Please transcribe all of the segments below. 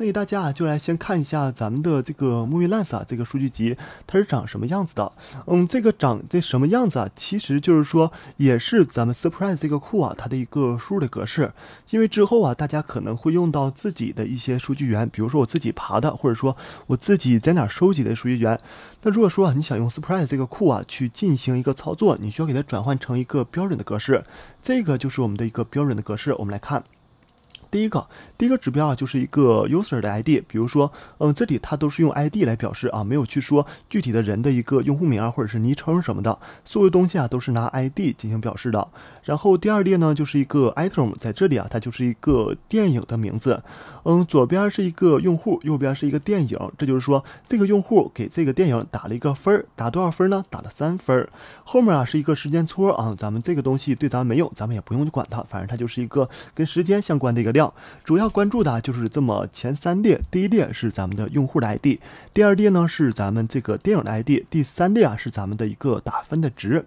那大家啊，就来先看一下咱们的这个 Movie Lens 啊，这个数据集它是长什么样子的？嗯，这个长这什么样子啊？其实就是说，也是咱们 surprise 这个库啊，它的一个输入的格式。因为之后啊，大家可能会用到自己的一些数据源，比如说我自己爬的，或者说我自己在哪收集的数据源。那如果说你想用 surprise 这个库啊去进行一个操作，你需要给它转换成一个标准的格式。这个就是我们的一个标准的格式，我们来看。第一个第一个指标啊，就是一个 user 的 ID，比如说，嗯，这里它都是用 ID 来表示啊，没有去说具体的人的一个用户名啊，或者是昵称什么的，所有东西啊都是拿 ID 进行表示的。然后第二列呢，就是一个 item，在这里啊，它就是一个电影的名字，嗯，左边是一个用户，右边是一个电影，这就是说这个用户给这个电影打了一个分儿，打多少分呢？打了三分。后面啊是一个时间戳啊，咱们这个东西对咱没有，咱们也不用去管它，反正它就是一个跟时间相关的一个量。主要关注的就是这么前三列，第一列是咱们的用户的 ID，第二列呢是咱们这个电影的 ID，第三列啊是咱们的一个打分的值。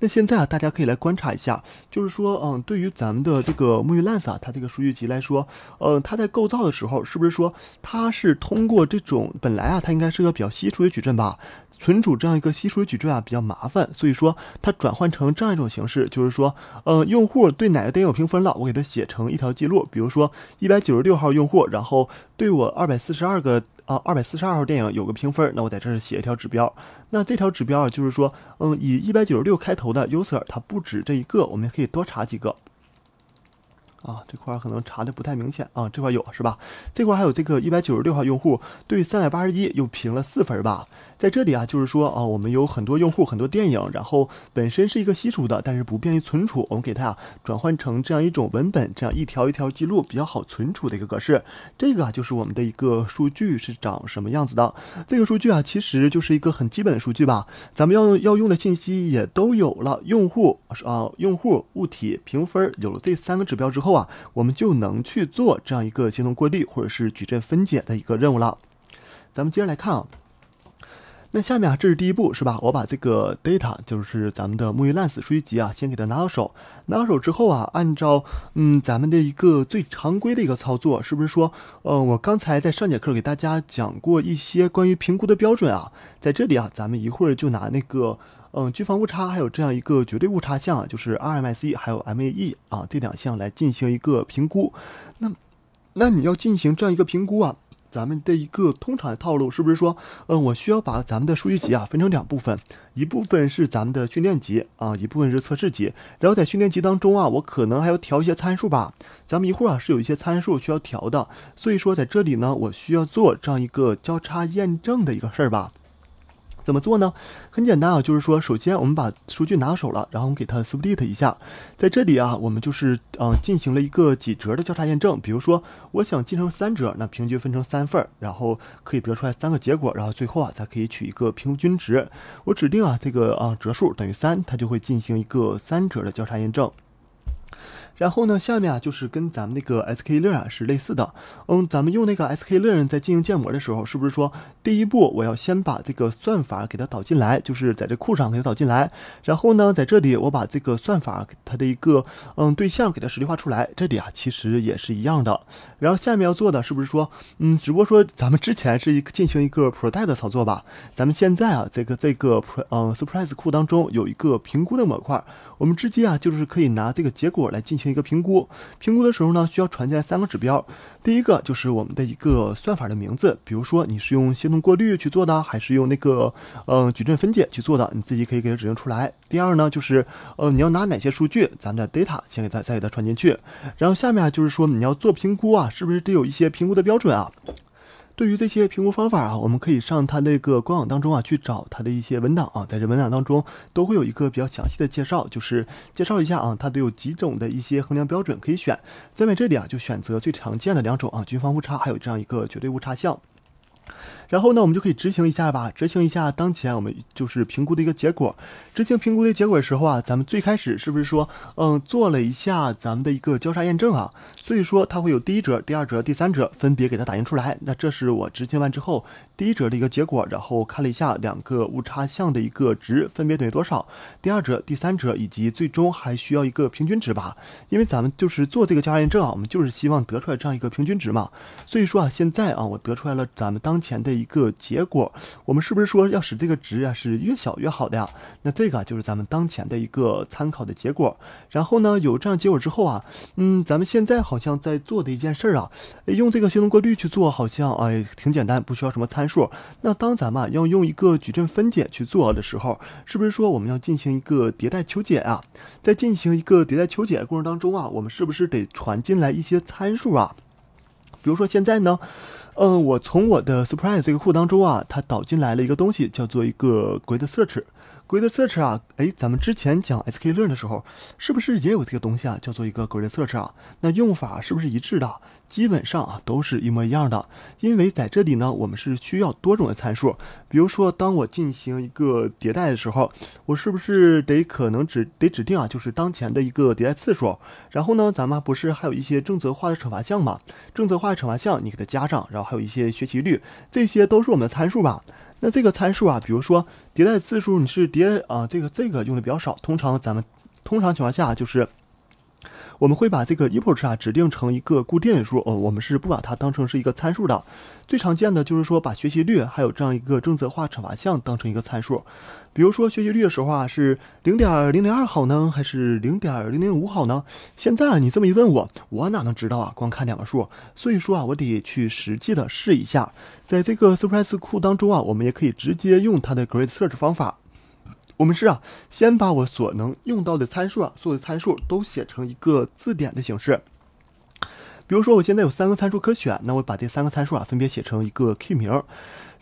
那现在啊，大家可以来观察一下，就是说，嗯，对于咱们的这个沐浴 l e n s 啊，它这个数据集来说，嗯，它在构造的时候，是不是说它是通过这种本来啊，它应该是个比较稀疏的矩阵吧？存储这样一个稀疏矩阵啊比较麻烦，所以说它转换成这样一种形式，就是说，呃，用户对哪个电影评分了，我给它写成一条记录。比如说一百九十六号用户，然后对我二百四十二个啊二百四十二号电影有个评分，那我在这儿写一条指标。那这条指标啊，就是说，嗯，以一百九十六开头的 user，它不止这一个，我们也可以多查几个。啊，这块儿可能查的不太明显啊，这块有是吧？这块还有这个一百九十六号用户对三百八十一又评了四分吧？在这里啊，就是说啊，我们有很多用户、很多电影，然后本身是一个稀疏的，但是不便于存储，我们给它啊转换成这样一种文本，这样一条一条记录比较好存储的一个格式。这个啊就是我们的一个数据是长什么样子的。这个数据啊其实就是一个很基本的数据吧。咱们要要用的信息也都有了，用户啊、用户、物体评分，有了这三个指标之后啊，我们就能去做这样一个协同过滤或者是矩阵分解的一个任务了。咱们接着来看啊。那下面啊，这是第一步，是吧？我把这个 data 就是咱们的沐浴烂死数据集啊，先给它拿到手。拿到手之后啊，按照嗯咱们的一个最常规的一个操作，是不是说，呃，我刚才在上节课给大家讲过一些关于评估的标准啊？在这里啊，咱们一会儿就拿那个嗯均方误差，还有这样一个绝对误差项，就是 RMSE 还有 MAE 啊这两项来进行一个评估。那那你要进行这样一个评估啊？咱们的一个通常的套路是不是说，嗯，我需要把咱们的数据集啊分成两部分，一部分是咱们的训练集啊，一部分是测试集。然后在训练集当中啊，我可能还要调一些参数吧。咱们一会儿啊是有一些参数需要调的，所以说在这里呢，我需要做这样一个交叉验证的一个事儿吧。怎么做呢？很简单啊，就是说，首先我们把数据拿手了，然后我们给它 split 一下。在这里啊，我们就是啊进行了一个几折的交叉验证。比如说，我想进成三折，那平均分成三份儿，然后可以得出来三个结果，然后最后啊才可以取一个平均值。我指定啊这个啊折数等于三，它就会进行一个三折的交叉验证。然后呢，下面啊就是跟咱们那个 S K l n 啊是类似的。嗯，咱们用那个 S K r n 在进行建模的时候，是不是说第一步我要先把这个算法给它导进来，就是在这库上给它导进来。然后呢，在这里我把这个算法它的一个嗯对象给它实例化出来。这里啊其实也是一样的。然后下面要做的是不是说，嗯，只不过说咱们之前是一进行一个 pro c 的操作吧。咱们现在啊这个这个 pro 嗯 surprise 库当中有一个评估的模块，我们直接啊就是可以拿这个结果来进行。一个评估，评估的时候呢，需要传进来三个指标。第一个就是我们的一个算法的名字，比如说你是用协同过滤去做的，还是用那个嗯矩阵分解去做的，你自己可以给它指定出来。第二呢，就是呃你要拿哪些数据，咱们的 data 先给它再给它传进去。然后下面就是说你要做评估啊，是不是得有一些评估的标准啊？对于这些评估方法啊，我们可以上它那个官网当中啊去找它的一些文档啊，在这文档当中都会有一个比较详细的介绍，就是介绍一下啊，它都有几种的一些衡量标准可以选。下面这里啊就选择最常见的两种啊，均方误差还有这样一个绝对误差项。然后呢，我们就可以执行一下吧，执行一下当前我们就是评估的一个结果。执行评估的结果的时候啊，咱们最开始是不是说，嗯，做了一下咱们的一个交叉验证啊？所以说它会有第一折、第二折、第三折分别给它打印出来。那这是我执行完之后第一折的一个结果，然后看了一下两个误差项的一个值分别等于多少。第二折、第三折以及最终还需要一个平均值吧，因为咱们就是做这个交叉验证，啊，我们就是希望得出来这样一个平均值嘛。所以说啊，现在啊，我得出来了咱们当前的。一个结果，我们是不是说要使这个值啊是越小越好的呀？那这个就是咱们当前的一个参考的结果。然后呢，有这样结果之后啊，嗯，咱们现在好像在做的一件事儿啊，用这个线性过滤去做好像哎挺简单，不需要什么参数。那当咱们要用一个矩阵分解去做的时候，是不是说我们要进行一个迭代求解啊？在进行一个迭代求解的过程当中啊，我们是不是得传进来一些参数啊？比如说现在呢？嗯，我从我的 surprise 这个库当中啊，它导进来了一个东西，叫做一个 grid search。g r a d e t Search 啊，哎，咱们之前讲 S K Learn 的时候，是不是也有这个东西啊？叫做一个 g r a d e t Search 啊？那用法是不是一致的？基本上啊，都是一模一样的。因为在这里呢，我们是需要多种的参数。比如说，当我进行一个迭代的时候，我是不是得可能只得指定啊？就是当前的一个迭代次数。然后呢，咱们不是还有一些正则化的惩罚项吗？正则化的惩罚项你给它加上，然后还有一些学习率，这些都是我们的参数吧？那这个参数啊，比如说迭代次数，你是迭啊，这个这个用的比较少，通常咱们通常情况下就是。我们会把这个 epoch 啊指定成一个固定数，哦，我们是不把它当成是一个参数的。最常见的就是说把学习率还有这样一个正则化惩罚项当成一个参数。比如说学习率的时候啊，是零点零零二好呢，还是零点零零五好呢？现在你这么一问我，我哪能知道啊？光看两个数，所以说啊，我得去实际的试一下。在这个 surprise 库当中啊，我们也可以直接用它的 g r a d search 方法。我们是啊，先把我所能用到的参数啊，所有的参数都写成一个字典的形式。比如说，我现在有三个参数可选，那我把这三个参数啊，分别写成一个 key 名。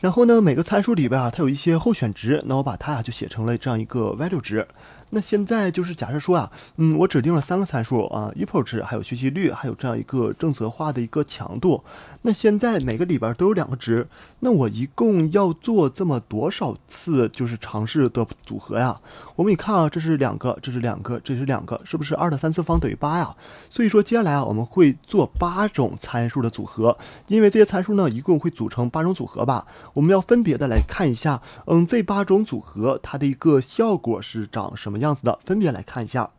然后呢，每个参数里边啊，它有一些候选值，那我把它啊就写成了这样一个 value 值。那现在就是假设说啊，嗯，我指定了三个参数啊，epoch 值，还有学习率，还有这样一个正则化的一个强度。那现在每个里边都有两个值，那我一共要做这么多少次就是尝试的组合呀？我们一看啊，这是两个，这是两个，这是两个，是不是二的三次方等于八呀？所以说接下来啊，我们会做八种参数的组合，因为这些参数呢，一共会组成八种组合吧。我们要分别的来看一下，嗯，这八种组合它的一个效果是长什么样子的，分别来看一下。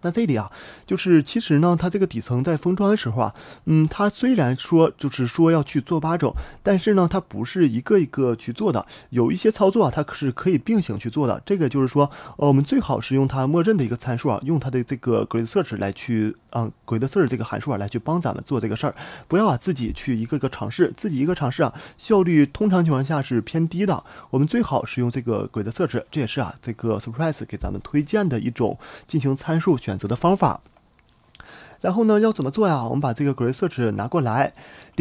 那这里啊，就是其实呢，它这个底层在封装的时候啊，嗯，它虽然说就是说要去做八种，但是呢，它不是一个一个去做的，有一些操作啊，它是可以并行去做的。这个就是说，呃，我们最好是用它默认的一个参数啊，用它的这个隔离 c h 来去。嗯，Grid Search 这个函数啊，来去帮咱们做这个事儿，不要啊自己去一个个尝试，自己一个尝试啊，效率通常情况下是偏低的。我们最好是用这个 Grid Search，这也是啊这个 Surprise 给咱们推荐的一种进行参数选择的方法。然后呢，要怎么做呀？我们把这个 Grid Search 拿过来。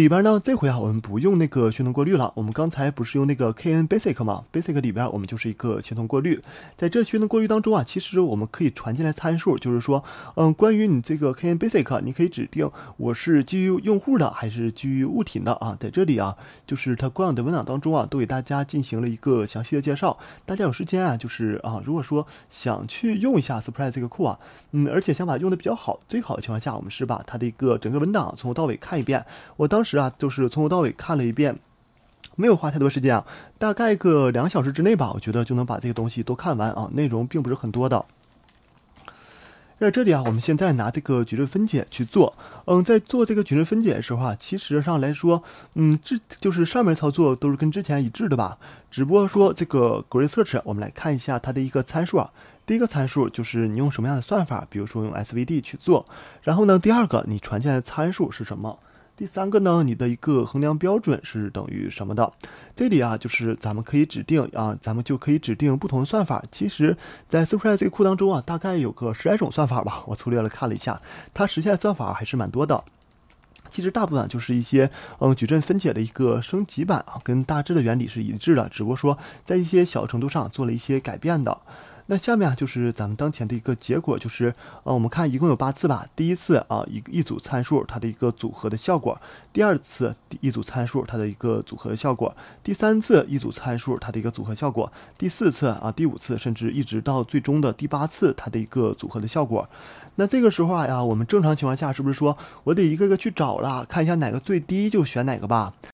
里边呢，这回啊，我们不用那个虚通过滤了。我们刚才不是用那个 KN Basic 吗？Basic 里边我们就是一个协同过滤。在这虚能过滤当中啊，其实我们可以传进来参数，就是说，嗯，关于你这个 KN Basic，你可以指定我是基于用户的还是基于物体的啊。在这里啊，就是它官网的文档当中啊，都给大家进行了一个详细的介绍。大家有时间啊，就是啊，如果说想去用一下 Surprise 这个库啊，嗯，而且想把用的比较好，最好的情况下，我们是把它的一个整个文档从头到尾看一遍。我当时。是啊，就是从头到尾看了一遍，没有花太多时间啊，大概个两小时之内吧，我觉得就能把这个东西都看完啊。内容并不是很多的。那这里啊，我们现在拿这个矩阵分解去做，嗯，在做这个矩阵分解的时候啊，其实上来说，嗯，这就是上面操作都是跟之前一致的吧，只不过说这个 g r a d search，我们来看一下它的一个参数啊。第一个参数就是你用什么样的算法，比如说用 SVD 去做，然后呢，第二个你传进来的参数是什么？第三个呢，你的一个衡量标准是等于什么的？这里啊，就是咱们可以指定啊，咱们就可以指定不同的算法。其实，在 Surprise 这个库当中啊，大概有个十来种算法吧，我粗略的看了一下，它实现的算法还是蛮多的。其实大部分就是一些嗯矩阵分解的一个升级版啊，跟大致的原理是一致的，只不过说在一些小程度上做了一些改变的。那下面啊，就是咱们当前的一个结果，就是呃，我们看一共有八次吧。第一次啊，一一组参数它的一个组合的效果；第二次，一组参数它的一个组合的效果；第三次，一组参数它的一个组合效果；第四次啊，第五次，甚至一直到最终的第八次，它的一个组合的效果。那这个时候啊呀，我们正常情况下是不是说我得一个个去找了，看一下哪个最低就选哪个吧？